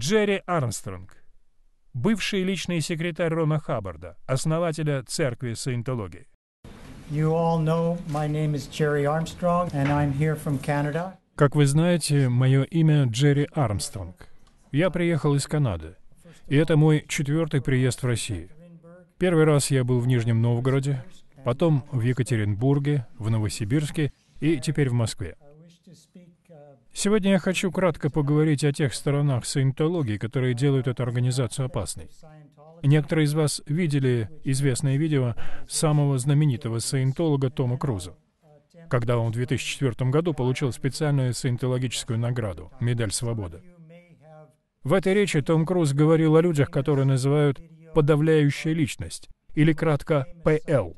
Джерри Армстронг, бывший личный секретарь Рона Хаббарда, основателя церкви саентологии. Как вы знаете, мое имя Джерри Армстронг. Я приехал из Канады. И это мой четвертый приезд в Россию. Первый раз я был в Нижнем Новгороде, потом в Екатеринбурге, в Новосибирске и теперь в Москве. Сегодня я хочу кратко поговорить о тех сторонах саентологии, которые делают эту организацию опасной. Некоторые из вас видели известное видео самого знаменитого саентолога Тома Круза, когда он в 2004 году получил специальную саентологическую награду — медаль свободы. В этой речи Том Круз говорил о людях, которые называют «подавляющая личность» или кратко «ПЛ»,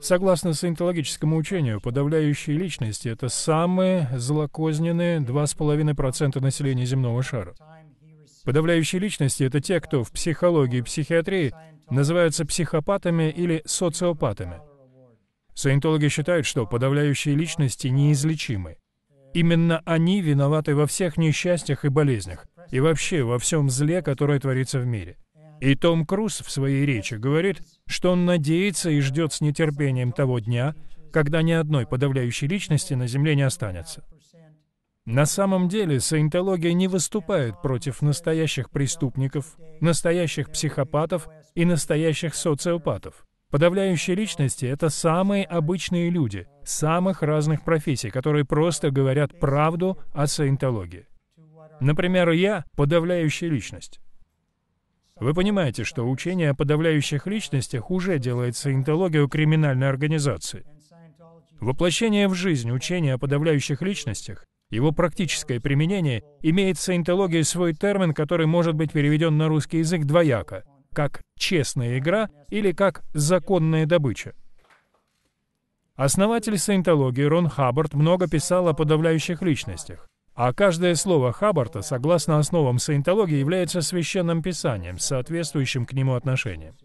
Согласно саентологическому учению, подавляющие личности — это самые злокозненные 2,5% населения земного шара. Подавляющие личности — это те, кто в психологии и психиатрии называются психопатами или социопатами. Саентологи считают, что подавляющие личности неизлечимы. Именно они виноваты во всех несчастьях и болезнях, и вообще во всем зле, которое творится в мире. И Том Круз в своей речи говорит, что он надеется и ждет с нетерпением того дня, когда ни одной подавляющей личности на Земле не останется. На самом деле, саентология не выступает против настоящих преступников, настоящих психопатов и настоящих социопатов. Подавляющие личности — это самые обычные люди, самых разных профессий, которые просто говорят правду о саентологии. Например, я — подавляющая личность. Вы понимаете, что учение о подавляющих личностях уже делает саентологию криминальной организацией. Воплощение в жизнь учения о подавляющих личностях, его практическое применение, имеет в саентологии свой термин, который может быть переведен на русский язык двояко, как «честная игра» или как «законная добыча». Основатель саентологии Рон Хаббард много писал о подавляющих личностях. А каждое слово Хаббарта, согласно основам саентологии, является священным писанием соответствующим к нему отношением.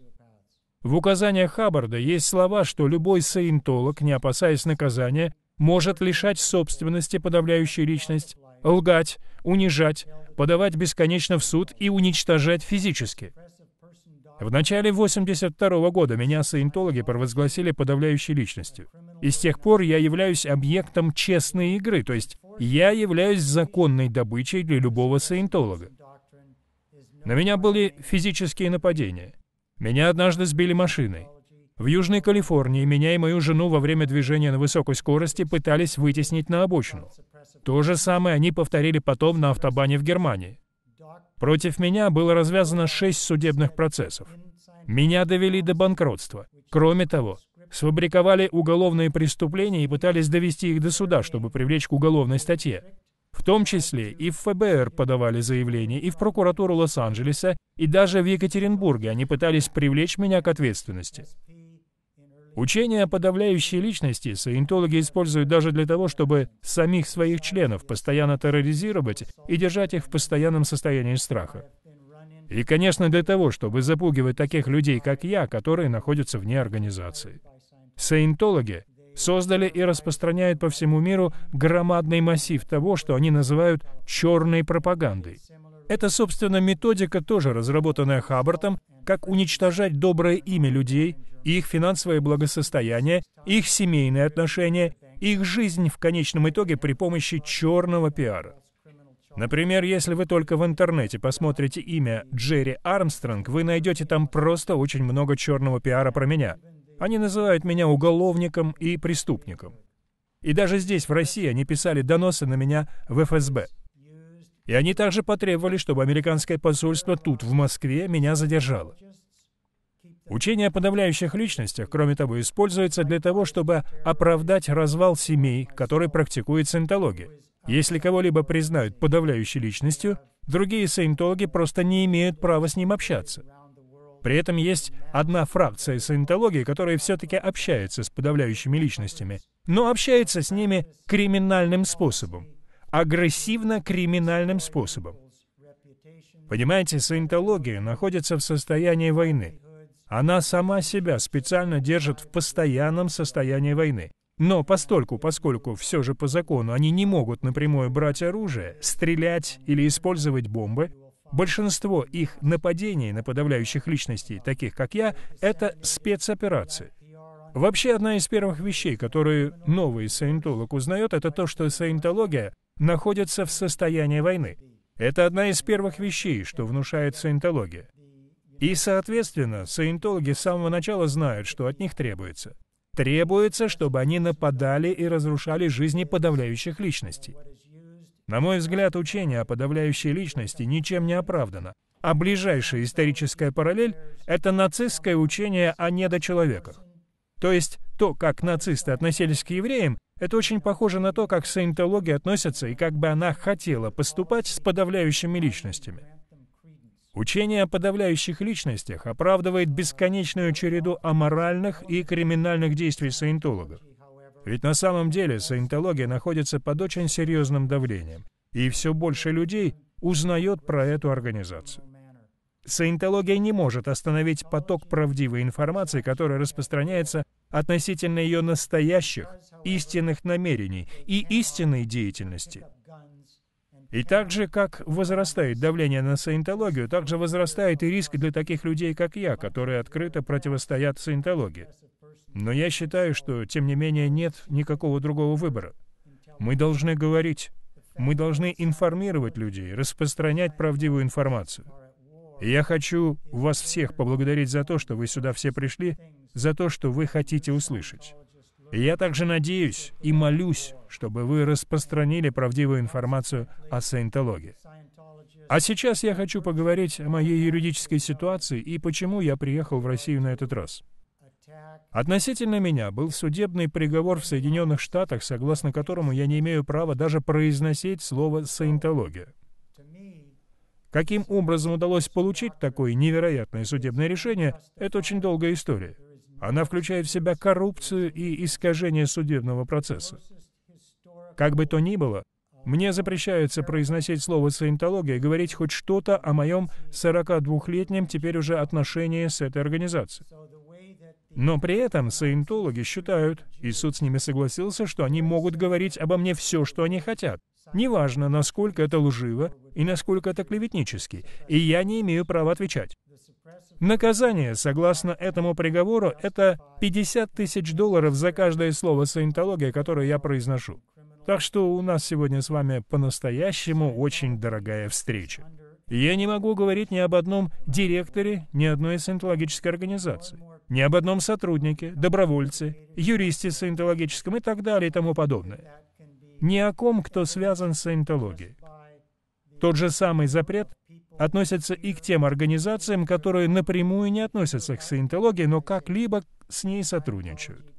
В указаниях Хаббарда есть слова, что любой саентолог, не опасаясь наказания, может лишать собственности подавляющей личность, лгать, унижать, подавать бесконечно в суд и уничтожать физически. В начале 1982 года меня саентологи провозгласили подавляющей личностью. И с тех пор я являюсь объектом честной игры, то есть я являюсь законной добычей для любого саентолога. На меня были физические нападения. Меня однажды сбили машиной. В Южной Калифорнии меня и мою жену во время движения на высокой скорости пытались вытеснить на обочину. То же самое они повторили потом на автобане в Германии. Против меня было развязано шесть судебных процессов. Меня довели до банкротства. Кроме того, сфабриковали уголовные преступления и пытались довести их до суда, чтобы привлечь к уголовной статье. В том числе и в ФБР подавали заявление, и в прокуратуру Лос-Анджелеса, и даже в Екатеринбурге они пытались привлечь меня к ответственности. Учение о подавляющей личности саентологи используют даже для того, чтобы самих своих членов постоянно терроризировать и держать их в постоянном состоянии страха. И, конечно, для того, чтобы запугивать таких людей, как я, которые находятся вне организации. Саентологи создали и распространяют по всему миру громадный массив того, что они называют «черной пропагандой». Это, собственно, методика, тоже разработанная Хаббартом, как уничтожать доброе имя людей, их финансовое благосостояние, их семейные отношения, их жизнь в конечном итоге при помощи черного пиара. Например, если вы только в интернете посмотрите имя Джерри Армстронг, вы найдете там просто очень много черного пиара про меня. Они называют меня уголовником и преступником. И даже здесь, в России, они писали доносы на меня в ФСБ. И они также потребовали, чтобы американское посольство тут, в Москве, меня задержало. Учение о подавляющих личностях, кроме того, используется для того, чтобы оправдать развал семей, который практикует саентология. Если кого-либо признают подавляющей личностью, другие саентологи просто не имеют права с ним общаться. При этом есть одна фракция саентологии, которая все-таки общается с подавляющими личностями, но общается с ними криминальным способом агрессивно-криминальным способом. Понимаете, саентология находится в состоянии войны. Она сама себя специально держит в постоянном состоянии войны. Но постольку, поскольку все же по закону они не могут напрямую брать оружие, стрелять или использовать бомбы, большинство их нападений на подавляющих личностей, таких как я, это спецоперации. Вообще, одна из первых вещей, которые новый саентолог узнает, это то, что саентология находятся в состоянии войны. Это одна из первых вещей, что внушает саентология. И, соответственно, саентологи с самого начала знают, что от них требуется. Требуется, чтобы они нападали и разрушали жизни подавляющих личностей. На мой взгляд, учение о подавляющей личности ничем не оправдано, а ближайшая историческая параллель — это нацистское учение о недочеловеках. То есть то, как нацисты относились к евреям, это очень похоже на то, как саентологи относятся и как бы она хотела поступать с подавляющими личностями. Учение о подавляющих личностях оправдывает бесконечную череду аморальных и криминальных действий саентологов. Ведь на самом деле саентология находится под очень серьезным давлением, и все больше людей узнает про эту организацию. Саентология не может остановить поток правдивой информации, которая распространяется относительно ее настоящих, истинных намерений и истинной деятельности. И так же, как возрастает давление на саентологию, так же возрастает и риск для таких людей, как я, которые открыто противостоят саентологии. Но я считаю, что, тем не менее, нет никакого другого выбора. Мы должны говорить, мы должны информировать людей, распространять правдивую информацию я хочу вас всех поблагодарить за то, что вы сюда все пришли, за то, что вы хотите услышать. я также надеюсь и молюсь, чтобы вы распространили правдивую информацию о саентологии. А сейчас я хочу поговорить о моей юридической ситуации и почему я приехал в Россию на этот раз. Относительно меня был судебный приговор в Соединенных Штатах, согласно которому я не имею права даже произносить слово «саентология». Каким образом удалось получить такое невероятное судебное решение, это очень долгая история. Она включает в себя коррупцию и искажение судебного процесса. Как бы то ни было, мне запрещается произносить слово «саентология» и говорить хоть что-то о моем 42-летнем теперь уже отношении с этой организацией. Но при этом саентологи считают, и суд с ними согласился, что они могут говорить обо мне все, что они хотят, Неважно, насколько это лживо и насколько это клеветнически, и я не имею права отвечать. Наказание, согласно этому приговору, это 50 тысяч долларов за каждое слово саентология, которое я произношу. Так что у нас сегодня с вами по-настоящему очень дорогая встреча. Я не могу говорить ни об одном директоре ни одной саентологической организации, ни об одном сотруднике, добровольце, юристе саентологическом и так далее и тому подобное ни о ком, кто связан с саентологией. Тот же самый запрет относится и к тем организациям, которые напрямую не относятся к саентологии, но как-либо с ней сотрудничают.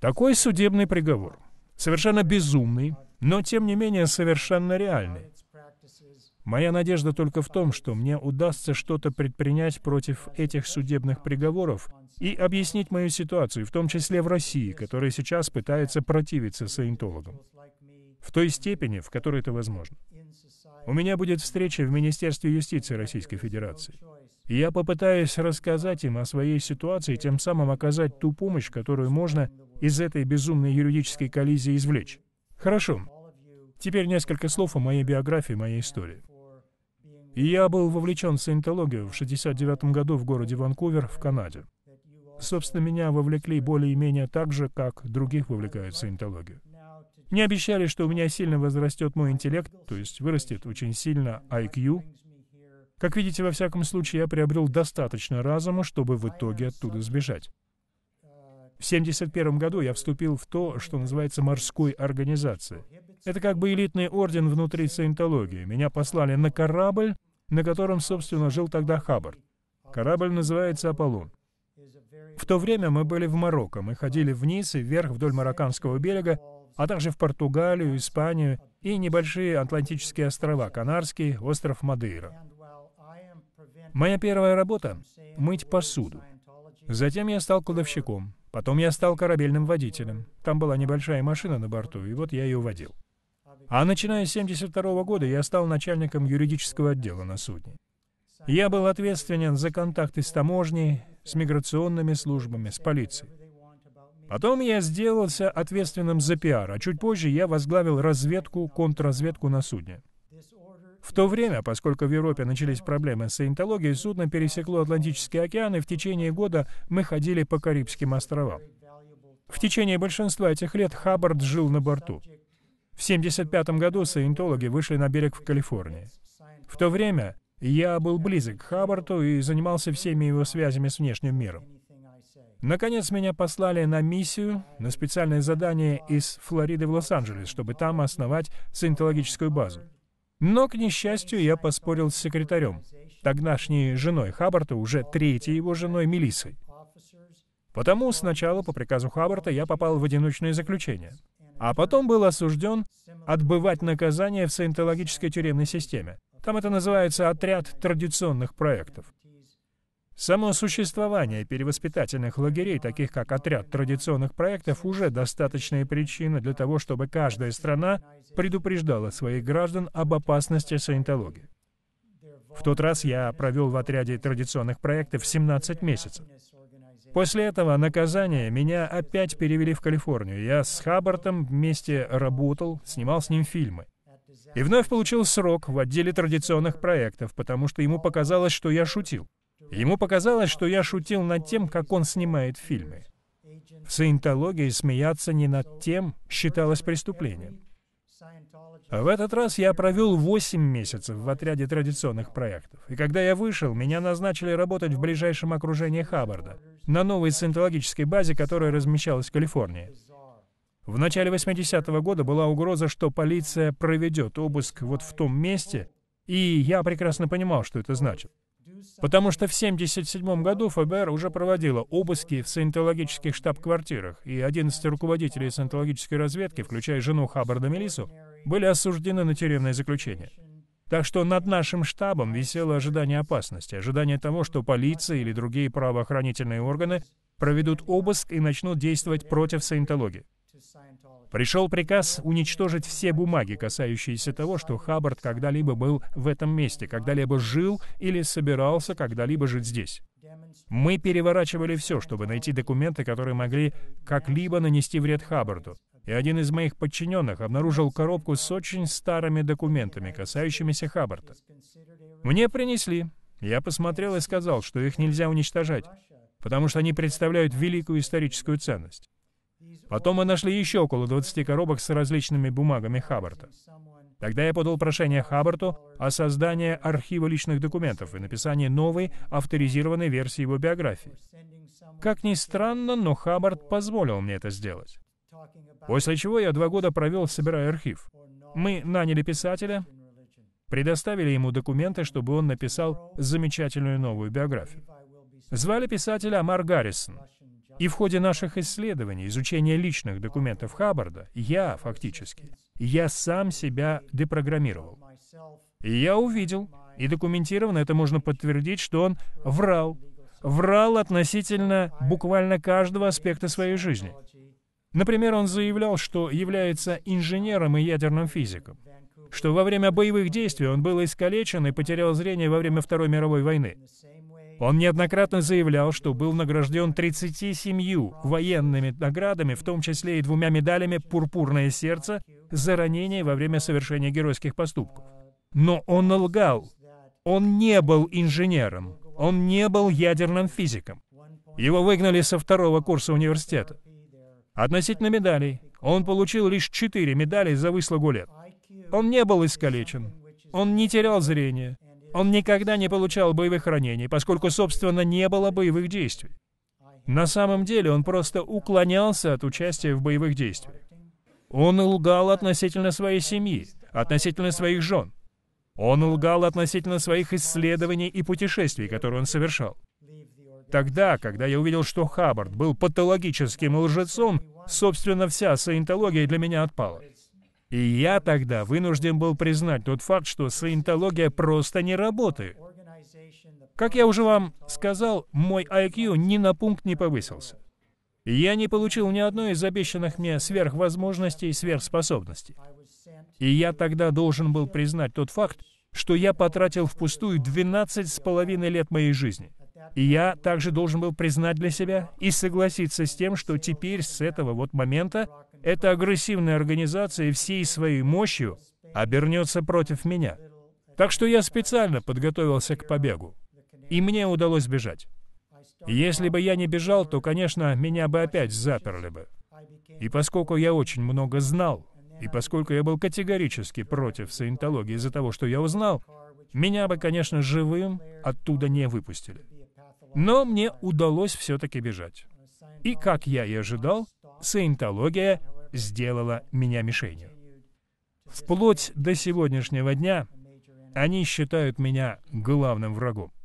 Такой судебный приговор. Совершенно безумный, но тем не менее совершенно реальный. Моя надежда только в том, что мне удастся что-то предпринять против этих судебных приговоров и объяснить мою ситуацию, в том числе в России, которая сейчас пытается противиться саентологам. В той степени, в которой это возможно. У меня будет встреча в Министерстве юстиции Российской Федерации. И я попытаюсь рассказать им о своей ситуации, тем самым оказать ту помощь, которую можно из этой безумной юридической коллизии извлечь. Хорошо. Теперь несколько слов о моей биографии, моей истории. я был вовлечен в саентологию в 1969 году в городе Ванкувер в Канаде. Собственно, меня вовлекли более-менее так же, как других вовлекают в саентологию. Мне обещали, что у меня сильно возрастет мой интеллект, то есть вырастет очень сильно IQ. Как видите, во всяком случае, я приобрел достаточно разума, чтобы в итоге оттуда сбежать. В 1971 году я вступил в то, что называется морской организацией. Это как бы элитный орден внутри саентологии. Меня послали на корабль, на котором, собственно, жил тогда Хаббард. Корабль называется «Аполлон». В то время мы были в Марокко. Мы ходили вниз и вверх вдоль марокканского берега, а также в Португалию, Испанию и небольшие Атлантические острова, Канарский, остров Мадейра. Моя первая работа — мыть посуду. Затем я стал кладовщиком. Потом я стал корабельным водителем. Там была небольшая машина на борту, и вот я ее водил. А начиная с 1972 года я стал начальником юридического отдела на судне. Я был ответственен за контакты с таможней, с миграционными службами, с полицией. Потом я сделался ответственным за пиар, а чуть позже я возглавил разведку, контрразведку на судне. В то время, поскольку в Европе начались проблемы с саентологией, судно пересекло Атлантический океан, и в течение года мы ходили по Карибским островам. В течение большинства этих лет Хаббард жил на борту. В 1975 году саентологи вышли на берег в Калифорнии. В то время я был близок к Хаббарту и занимался всеми его связями с внешним миром. Наконец, меня послали на миссию, на специальное задание из Флориды в Лос-Анджелес, чтобы там основать саентологическую базу. Но, к несчастью, я поспорил с секретарем, тогдашней женой Хаббарта, уже третьей его женой Мелиссой. Потому сначала, по приказу Хаббарта, я попал в одиночное заключение, а потом был осужден отбывать наказание в саентологической тюремной системе. Там это называется «отряд традиционных проектов». Само существование перевоспитательных лагерей, таких как отряд традиционных проектов, уже достаточная причина для того, чтобы каждая страна предупреждала своих граждан об опасности саентологии. В тот раз я провел в отряде традиционных проектов 17 месяцев. После этого наказания меня опять перевели в Калифорнию. Я с Хаббартом вместе работал, снимал с ним фильмы. И вновь получил срок в отделе традиционных проектов, потому что ему показалось, что я шутил. Ему показалось, что я шутил над тем, как он снимает фильмы. В саентологии смеяться не над тем считалось преступлением. А в этот раз я провел 8 месяцев в отряде традиционных проектов. И когда я вышел, меня назначили работать в ближайшем окружении Хаббарда, на новой саентологической базе, которая размещалась в Калифорнии. В начале 80-го года была угроза, что полиция проведет обыск вот в том месте, и я прекрасно понимал, что это значит. Потому что в 1977 году ФБР уже проводило обыски в саентологических штаб-квартирах, и 11 руководителей саентологической разведки, включая жену Хаббарда Мелису, были осуждены на тюремное заключение. Так что над нашим штабом висело ожидание опасности, ожидание того, что полиция или другие правоохранительные органы проведут обыск и начнут действовать против саентологии. Пришел приказ уничтожить все бумаги, касающиеся того, что Хаббард когда-либо был в этом месте, когда-либо жил или собирался когда-либо жить здесь. Мы переворачивали все, чтобы найти документы, которые могли как-либо нанести вред Хаббарду. И один из моих подчиненных обнаружил коробку с очень старыми документами, касающимися Хаббарда. Мне принесли. Я посмотрел и сказал, что их нельзя уничтожать, потому что они представляют великую историческую ценность. Потом мы нашли еще около 20 коробок с различными бумагами Хаббарта. Тогда я подал прошение Хаббарту о создании архива личных документов и написании новой, авторизированной версии его биографии. Как ни странно, но Хаббард позволил мне это сделать. После чего я два года провел, собирая архив. Мы наняли писателя, предоставили ему документы, чтобы он написал замечательную новую биографию. Звали писателя Амар Гаррисон. И в ходе наших исследований, изучения личных документов Хаббарда, я фактически, я сам себя депрограммировал. И я увидел, и документированно это можно подтвердить, что он врал. Врал относительно буквально каждого аспекта своей жизни. Например, он заявлял, что является инженером и ядерным физиком, что во время боевых действий он был искалечен и потерял зрение во время Второй мировой войны. Он неоднократно заявлял, что был награжден 37 военными наградами, в том числе и двумя медалями «Пурпурное сердце» за ранение во время совершения геройских поступков. Но он лгал. Он не был инженером. Он не был ядерным физиком. Его выгнали со второго курса университета. Относительно медалей, он получил лишь четыре медали за выслугу лет. Он не был искалечен. Он не терял зрения. Он никогда не получал боевых ранений, поскольку, собственно, не было боевых действий. На самом деле он просто уклонялся от участия в боевых действиях. Он лгал относительно своей семьи, относительно своих жен. Он лгал относительно своих исследований и путешествий, которые он совершал. Тогда, когда я увидел, что Хаббард был патологическим лжецом, собственно, вся саентология для меня отпала. И я тогда вынужден был признать тот факт, что саентология просто не работает. Как я уже вам сказал, мой IQ ни на пункт не повысился. Я не получил ни одной из обещанных мне сверхвозможностей и сверхспособностей. И я тогда должен был признать тот факт, что я потратил впустую 12 с половиной лет моей жизни. И я также должен был признать для себя и согласиться с тем, что теперь с этого вот момента эта агрессивная организация всей своей мощью обернется против меня. Так что я специально подготовился к побегу. И мне удалось бежать. Если бы я не бежал, то, конечно, меня бы опять заперли бы. И поскольку я очень много знал, и поскольку я был категорически против саентологии из-за того, что я узнал, меня бы, конечно, живым оттуда не выпустили. Но мне удалось все-таки бежать. И, как я и ожидал, саентология сделала меня мишенью. Вплоть до сегодняшнего дня они считают меня главным врагом.